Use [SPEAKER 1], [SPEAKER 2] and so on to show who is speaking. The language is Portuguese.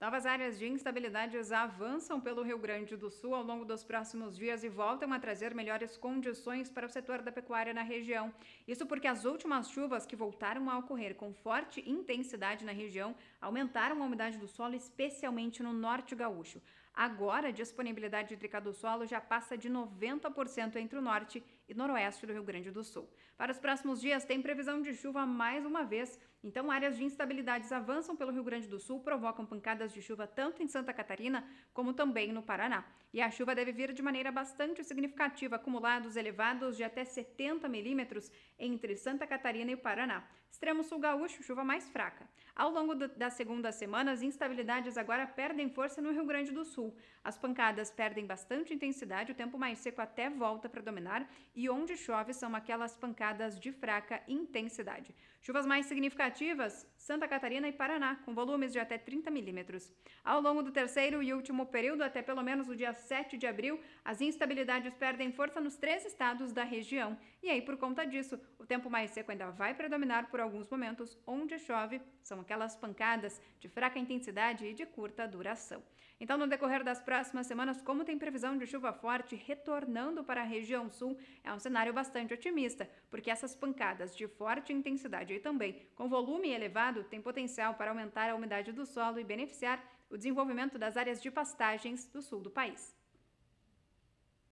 [SPEAKER 1] Novas áreas de instabilidades avançam pelo Rio Grande do Sul ao longo dos próximos dias e voltam a trazer melhores condições para o setor da pecuária na região. Isso porque as últimas chuvas que voltaram a ocorrer com forte intensidade na região aumentaram a umidade do solo, especialmente no norte gaúcho. Agora, a disponibilidade hídrica do solo já passa de 90% entre o norte e noroeste do Rio Grande do Sul. Para os próximos dias, tem previsão de chuva mais uma vez, então áreas de instabilidades avançam pelo Rio Grande do Sul, provocam pancadas de chuva tanto em Santa Catarina como também no Paraná. E a chuva deve vir de maneira bastante significativa, acumulados elevados de até 70 milímetros entre Santa Catarina e o Paraná. Extremo sul gaúcho, chuva mais fraca. Ao longo do, das segundas semanas, instabilidades agora perdem força no Rio Grande do Sul sul. As pancadas perdem bastante intensidade, o tempo mais seco até volta a predominar e onde chove são aquelas pancadas de fraca intensidade. Chuvas mais significativas, Santa Catarina e Paraná, com volumes de até 30 milímetros. Ao longo do terceiro e último período, até pelo menos o dia 7 de abril, as instabilidades perdem força nos três estados da região. E aí, por conta disso, o tempo mais seco ainda vai predominar por alguns momentos. Onde chove são aquelas pancadas de fraca intensidade e de curta duração. Então, no decorrer decorrer das próximas semanas, como tem previsão de chuva forte retornando para a região sul, é um cenário bastante otimista, porque essas pancadas de forte intensidade e também com volume elevado têm potencial para aumentar a umidade do solo e beneficiar o desenvolvimento das áreas de pastagens do sul do país.